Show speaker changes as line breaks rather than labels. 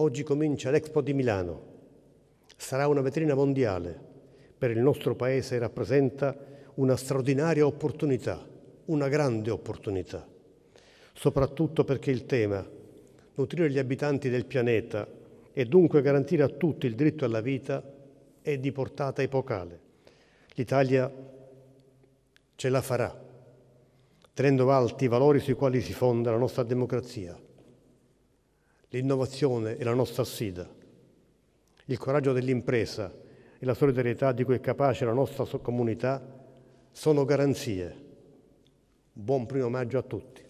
Oggi comincia l'Expo di Milano. Sarà una vetrina mondiale. Per il nostro Paese rappresenta una straordinaria opportunità, una grande opportunità. Soprattutto perché il tema, nutrire gli abitanti del pianeta e dunque garantire a tutti il diritto alla vita, è di portata epocale. L'Italia ce la farà, tenendo alti i valori sui quali si fonda la nostra democrazia L'innovazione è la nostra sfida. Il coraggio dell'impresa e la solidarietà di cui è capace la nostra comunità sono garanzie. Buon primo maggio a tutti.